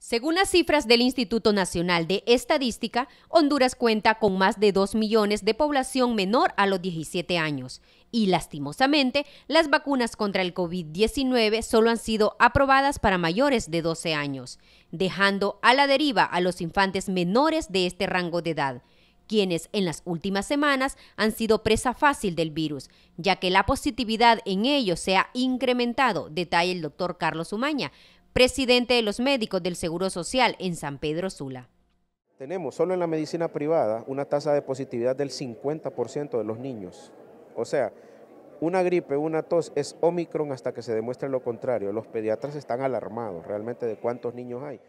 Según las cifras del Instituto Nacional de Estadística, Honduras cuenta con más de 2 millones de población menor a los 17 años y lastimosamente las vacunas contra el COVID-19 solo han sido aprobadas para mayores de 12 años, dejando a la deriva a los infantes menores de este rango de edad quienes en las últimas semanas han sido presa fácil del virus, ya que la positividad en ellos se ha incrementado, detalla el doctor Carlos Umaña, presidente de los médicos del Seguro Social en San Pedro Sula. Tenemos solo en la medicina privada una tasa de positividad del 50% de los niños. O sea, una gripe, una tos es Omicron hasta que se demuestre lo contrario. Los pediatras están alarmados realmente de cuántos niños hay.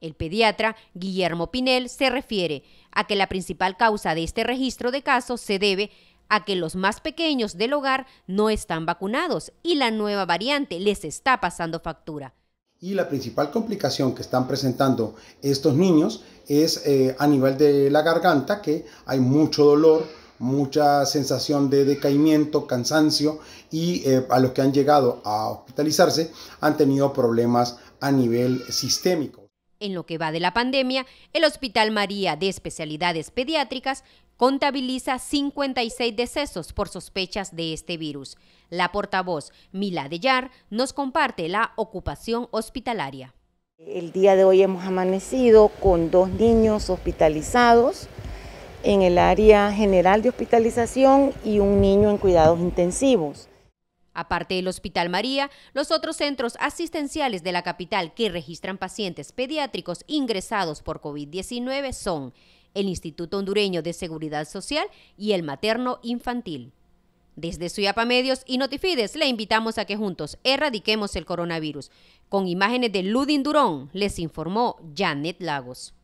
El pediatra Guillermo Pinel se refiere a que la principal causa de este registro de casos se debe a que los más pequeños del hogar no están vacunados y la nueva variante les está pasando factura. Y la principal complicación que están presentando estos niños es eh, a nivel de la garganta, que hay mucho dolor, mucha sensación de decaimiento, cansancio y eh, a los que han llegado a hospitalizarse han tenido problemas a nivel sistémico. En lo que va de la pandemia, el Hospital María de Especialidades Pediátricas contabiliza 56 decesos por sospechas de este virus. La portavoz Mila Deyar nos comparte la ocupación hospitalaria. El día de hoy hemos amanecido con dos niños hospitalizados en el área general de hospitalización y un niño en cuidados intensivos. Aparte del Hospital María, los otros centros asistenciales de la capital que registran pacientes pediátricos ingresados por COVID-19 son el Instituto Hondureño de Seguridad Social y el Materno Infantil. Desde Suyapa Medios y Notifides le invitamos a que juntos erradiquemos el coronavirus. Con imágenes de Ludin Durón les informó Janet Lagos.